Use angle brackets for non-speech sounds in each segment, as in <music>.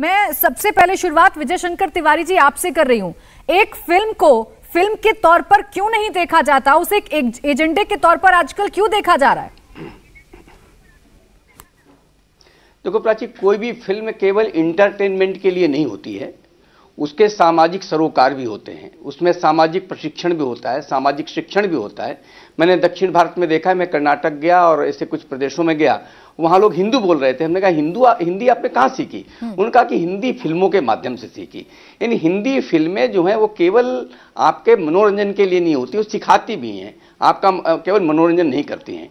मैं सबसे पहले शुरुआत विजय शंकर तिवारी जी आपसे कर रही हूं एक फिल्म को फिल्म के तौर पर क्यों नहीं देखा जाता उसे एक एजेंडे के तौर पर आजकल क्यों देखा जा रहा है देखो प्राची कोई भी फिल्म केवल इंटरटेनमेंट के लिए नहीं होती है उसके सामाजिक सरोकार भी होते हैं उसमें सामाजिक प्रशिक्षण भी होता है सामाजिक शिक्षण भी होता है मैंने दक्षिण भारत में देखा है मैं कर्नाटक गया और ऐसे कुछ प्रदेशों में गया वहाँ लोग हिंदू बोल रहे थे हमने कहा हिंदू हिंदी आपने कहाँ सीखी हम्म। उन्होंने कहा कि हिंदी फिल्मों के माध्यम से सीखी यानी हिंदी फिल्में जो हैं वो केवल आपके मनोरंजन के लिए नहीं होती वो सिखाती भी हैं आपका केवल मनोरंजन नहीं करती हैं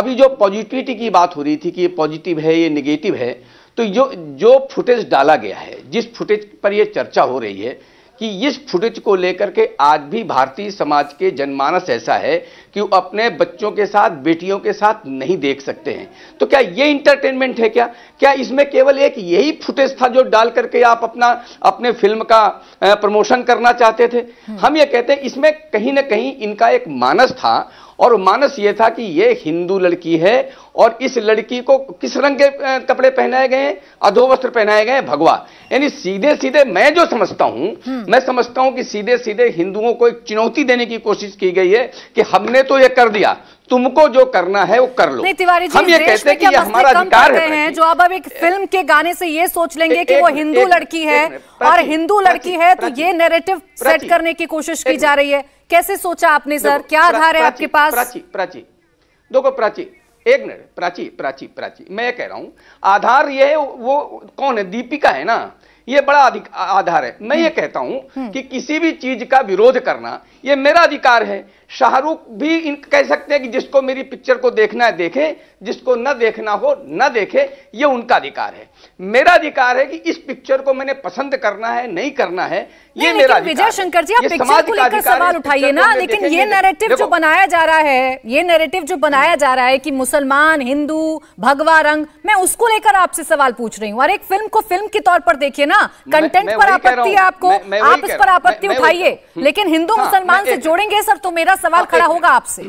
अभी जो पॉजिटिविटी की बात हो रही थी कि ये पॉजिटिव है ये निगेटिव है तो जो जो फुटेज डाला गया है जिस फुटेज पर यह चर्चा हो रही है कि इस फुटेज को लेकर के आज भी भारतीय समाज के जनमानस ऐसा है कि वो अपने बच्चों के साथ बेटियों के साथ नहीं देख सकते हैं तो क्या ये इंटरटेनमेंट है क्या क्या इसमें केवल एक यही फुटेज था जो डाल करके आप अपना अपने फिल्म का प्रमोशन करना चाहते थे हम्म। हम ये कहते हैं इसमें कहीं ना कहीं इनका एक मानस था और मानस ये था कि ये हिंदू लड़की है और इस लड़की को किस रंग के कपड़े पहनाए गए हैं अधोवस्त्र पहनाए गए हैं भगवा यानी सीधे सीधे मैं जो समझता हूं हम्म। मैं समझता हूं कि सीधे सीधे हिंदुओं को एक चुनौती देने की कोशिश की गई है कि हमने तो ये कर दिया तुमको जो करना है वो कर लो तिवारी जी हम ये कहते हैं कि हमारा अधिकार है, है जो अब अब एक फिल्म के गाने से ये सोच लेंगे कि वो हिंदू लड़की है और हिंदू लड़की है तो ये नैरेटिव सेट करने की कोशिश की जा रही है कैसे सोचा आपने सर क्या आधार है आपके पास प्राची प्राची देखो प्राची एक मिनट प्राची प्राची प्राची मैं कह रहा हूं आधार ये है वो कौन है दीपिका है ना ये बड़ा आधार है मैं ये हम्म। कहता हूं हम्म। कि किसी भी चीज का विरोध करना ये मेरा अधिकार है शाहरुख भी इन कह सकते हैं कि जिसको मेरी पिक्चर को देखना है देखे जिसको न देखना हो न देखे ये उनका अधिकार है मेरा अधिकार है कि इस पिक्चर को मैंने पसंद करना है नहीं करना है ये मेरा विजय शंकर जी आप पिक्चर को लेकर सवाल उठाइए ना लेकिन ये नैरेटिव जो बनाया जा रहा है ये नैरेटिव जो बनाया जा रहा है कि मुसलमान हिंदू भगवा रंग मैं उसको लेकर आपसे सवाल पूछ रही हूँ और एक फिल्म को फिल्म के तौर पर देखिए ना कंटेंट पर आपत्ति है आपको आप इस पर आपत्ति उठाइए लेकिन हिंदू हाँ, मुसलमान से जोड़ेंगे सर तो मेरा सवाल खड़ा होगा आपसे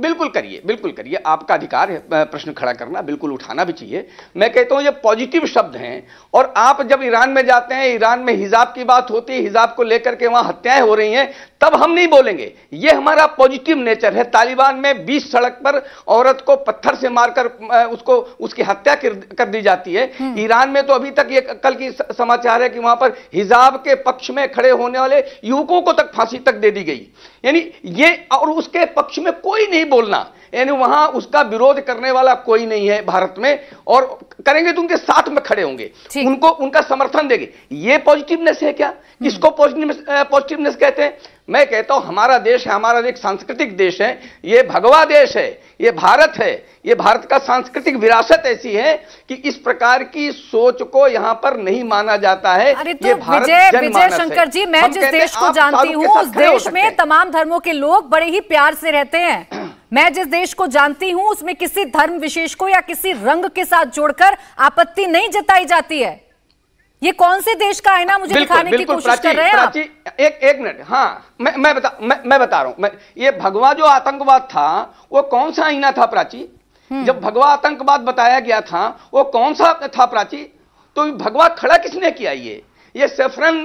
बिल्कुल करिए बिल्कुल करिए आपका अधिकार है प्रश्न खड़ा करना बिल्कुल उठाना भी चाहिए मैं कहता हूँ ये पॉजिटिव शब्द हैं और आप जब ईरान में जाते हैं ईरान में हिजाब की बात होती है हिजाब को लेकर के वहाँ हत्याएं हो रही हैं तब हम नहीं बोलेंगे ये हमारा पॉजिटिव नेचर है तालिबान में 20 सड़क पर औरत को पत्थर से मारकर उसको उसकी हत्या कर दी जाती है हम्म। ईरान में तो अभी तक ये कल की समाचार है कि वहां पर हिजाब के पक्ष में खड़े होने वाले युवकों को तक फांसी तक दे दी गई यानी ये और उसके पक्ष में कोई नहीं बोलना यानी वहां उसका विरोध करने वाला कोई नहीं है भारत में और करेंगे तो उनके साथ में खड़े होंगे उनको उनका समर्थन देंगे ये पॉजिटिवनेस है क्या हम्म। किसको पॉजिटिवनेस कहते हैं मैं कहता हूं हमारा देश है हमारा एक सांस्कृतिक देश है ये भगवा देश है ये भारत है ये भारत का सांस्कृतिक विरासत ऐसी है कि इस प्रकार की सोच को यहाँ पर नहीं माना जाता है अरे तो विजय विजय शंकर जी मैं जिस देश को जानती हूँ उस देश में तमाम धर्मों के लोग बड़े ही प्यार से रहते हैं <clears throat> मैं जिस देश को जानती हूं उसमें किसी धर्म विशेष को या किसी रंग के साथ जोड़कर आपत्ति नहीं जताई जाती है ये कौन से देश का है ना मुझे दिखाने की कोशिश कर रहे हैं आप एक एक मिनट हाँ मैं मैं बता मैं, मैं बता रहा मैं, ये भगवा जो आतंकवाद था वो कौन सा आईना था प्राची हम्म। जब भगवा आतंकवाद बताया गया था वो कौन सा था प्राची तो भगवा खड़ा किसने किया ये ये सेफरन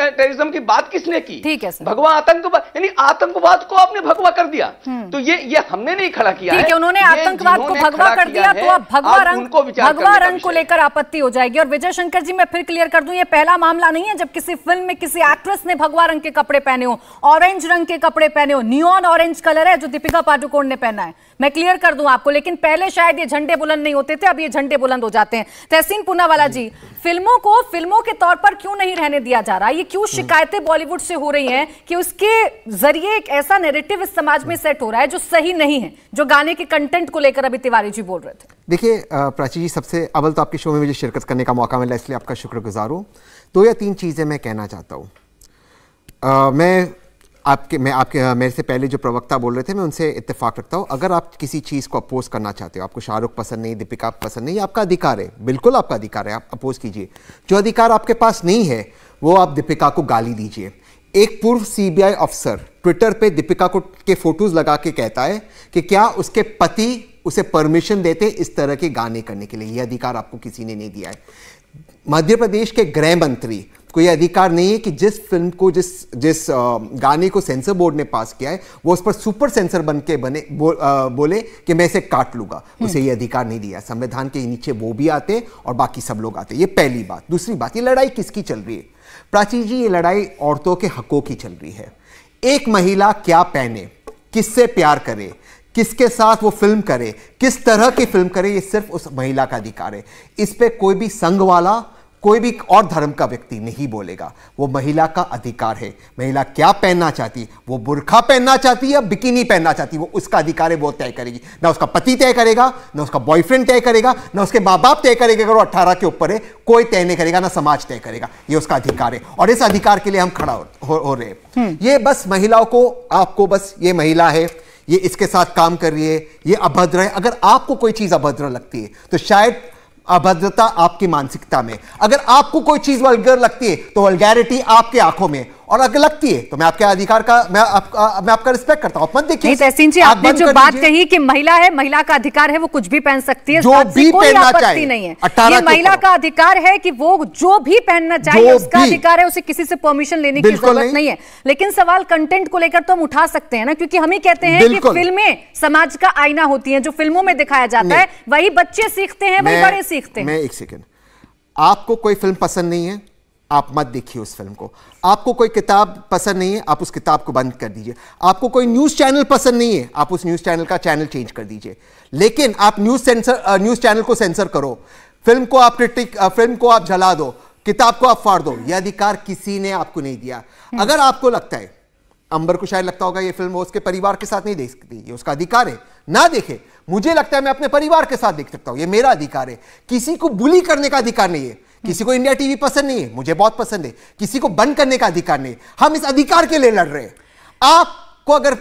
टेररिज्म की बात किसने की ठीक है भगवा आतंकवाद यानी आतंकवाद को आपने भगवा कर दिया हम्म. तो ये ये हमने नहीं खड़ा किया ठीक है उन्होंने आतंकवाद को भगवा कर दिया तो अब भगवा रंग भगवा रंग को लेकर आपत्ति हो जाएगी और विजय शंकर जी मैं फिर क्लियर कर दूं ये पहला मामला नहीं है जब किसी फिल्म में किसी एक्ट्रेस ने भगवा रंग के कपड़े पहने हो ऑरेंज रंग के कपड़े पहने हो न्यून ऑरेंज कलर है जो दीपिका पादुकोण ने पहना है मैं क्लियर कर दूं आपको लेकिन पहले शायद ये झंडे बुलंद नहीं होते थे अब ये झंडे बुलंद हो जाते हैं तहसीन पूनावाला जी फिल्मों को फिल्मों के तौर पर क्यों क्यों नहीं रहने दिया जा रहा ये क्यों हम्म। शिकायतें बॉलीवुड से हो रही हैं कि उसके जरिए एक ऐसा नेरेटिव इस समाज में सेट हो रहा है जो सही नहीं है जो गाने के कंटेंट को लेकर अभी तिवारी जी बोल रहे थे देखिए प्राची जी सबसे अव्वल तो आपके शो में मुझे शिरकत करने का मौका मिला इसलिए आपका शुक्रगुजार हूँ दो या तीन चीज़ें मैं कहना चाहता हूँ मैं आपके मैं आपके हाँ, मेरे से पहले जो प्रवक्ता बोल रहे थे मैं उनसे इत्तेफाक रखता हूँ अगर आप किसी चीज़ को अपोज करना चाहते हो आपको शाहरुख पसंद नहीं दीपिका पसंद नहीं आपका अधिकार है बिल्कुल आपका अधिकार है आप अपोज कीजिए जो अधिकार आपके पास नहीं है वो आप दीपिका को गाली दीजिए एक पूर्व सीबीआई अफसर ट्विटर पे दीपिका को के फोटोज लगा के कहता है कि क्या उसके पति उसे परमिशन देते इस तरह के गाने करने के लिए यह अधिकार आपको किसी ने नहीं दिया है मध्य प्रदेश के गृह मंत्री यह अधिकार नहीं है कि जिस फिल्म को जिस जिस गाने को सेंसर बोर्ड ने पास किया है वो उस पर सुपर सेंसर बन के बने बो, आ, बोले कि मैं इसे काट लूंगा हम्म। उसे यह अधिकार नहीं दिया संविधान के नीचे वो भी आते और बाकी सब लोग आते ये पहली बात दूसरी बात ये लड़ाई किसकी चल रही है प्राची जी ये लड़ाई औरतों के हकों की चल रही है एक महिला क्या पहने किससे प्यार करे किसके साथ वो फिल्म करे किस तरह की फिल्म करे ये सिर्फ उस महिला का अधिकार है इस पर कोई भी संघ वाला कोई भी और धर्म का व्यक्ति नहीं बोलेगा वो महिला का अधिकार है महिला क्या पहनना चाहती वो बुरखा पहनना चाहती या बिकिनी पहनना चाहती वो उसका अधिकार है वो तय करेगी ना उसका पति तय करेगा ना उसका बॉयफ्रेंड तय करेगा ना उसके माँ बाप तय करेगा अगर वो अट्ठारह के ऊपर है कोई तय नहीं करेगा ना समाज तय करेगा ये उसका अधिकार है और इस अधिकार के लिए हम खड़ा हो, हो, हो रहे हैं हम्म। ये बस महिलाओं को आपको बस ये महिला है ये इसके साथ काम कर रही है ये अभद्र है अगर आपको कोई चीज अभद्र लगती है तो शायद अभद्रता आपकी मानसिकता में अगर आपको कोई चीज वल्गर लगती है तो वल्गैरिटी आपके आंखों में और अगर लगती है तो मैं आपके अधिकार का मैं आपका मैं आपका रिस्पेक्ट करता हूं मत देखिए तहसीन जी आपने जो बात कही कि महिला है महिला का अधिकार है वो कुछ भी पहन सकती है जो भी पहनना चाहे नहीं है ये महिला का अधिकार है कि वो जो भी पहनना चाहिए उसका अधिकार है उसे किसी से परमिशन लेने की जरूरत नहीं है लेकिन सवाल कंटेंट को लेकर तो हम उठा सकते हैं ना क्योंकि हम ही कहते हैं कि फिल्में समाज का आईना होती है जो फिल्मों में दिखाया जाता है वही बच्चे सीखते हैं वही बड़े सीखते हैं एक सेकेंड आपको कोई फिल्म पसंद नहीं है आप मत देखिए उस फिल्म को आपको कोई किताब पसंद नहीं है आप उस किताब को बंद कर दीजिए आपको कोई न्यूज़ चैनल पसंद नहीं है आप उस न्यूज़ चैनल का चैनल चेंज कर दीजिए लेकिन आप न्यूज़ सेंसर न्यूज़ चैनल को सेंसर करो फिल्म को आप क्रिटिक फिल्म को आप जला दो किताब को आप फाड़ दो यह अधिकार किसी ने आपको नहीं दिया हम्म। अगर आपको लगता है अंबर को शायद लगता होगा ये फिल्म वो उसके परिवार के साथ नहीं देख सकती ये उसका अधिकार है ना देखे मुझे लगता है मैं अपने परिवार के साथ देख सकता हूं ये मेरा अधिकार है किसी को बुली करने का अधिकार नहीं है किसी को इंडिया टीवी पसंद नहीं है मुझे बहुत पसंद है किसी को बंद करने का अधिकार नहीं हम इस अधिकार के लिए लड़ रहे हैं आपको अगर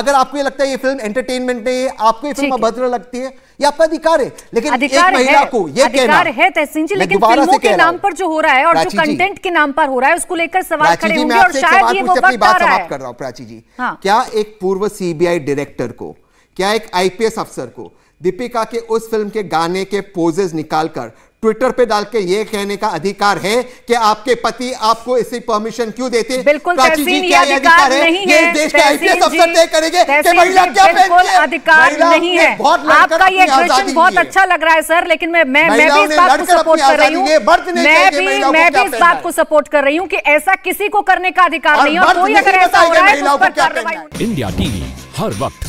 अगर आपको ये लगता है ये फिल्म एंटरटेनमेंट नहीं है आपको ये फिल्म अभद्र लगती है ये आपका अधिकार है लेकिन अधिकार एक महिला को ये अधिकार है तहसीन जी लेकिन फिल्मों के नाम पर जो हो रहा है और जो कंटेंट के नाम पर हो रहा है उसको लेकर सवाल खड़े होंगे और शायद ये वो वक्त आ रहा है कर रहा हूं प्राची जी हाँ। क्या एक पूर्व सीबीआई डायरेक्टर को क्या एक आईपीएस अफसर को दीपिका के उस फिल्म के गाने के पोजेज निकालकर ट्विटर पे डाल के ये कहने का अधिकार है कि आपके पति आपको इसी परमिशन क्यों देते बिल्कुल जी क्या ये अधिकार, अधिकार नहीं ये है देश के आईपीएस अफसर तय करेंगे कि महिला क्या बिल्कुल अधिकार नहीं है आपका ये क्वेश्चन बहुत अच्छा लग रहा है सर लेकिन मैं मैं भी इस बात को सपोर्ट कर रही हूँ मैं भी मैं भी इस बात को सपोर्ट कर रही हूँ कि ऐसा किसी को करने का अधिकार नहीं है तो इंडिया टीवी हर वक्त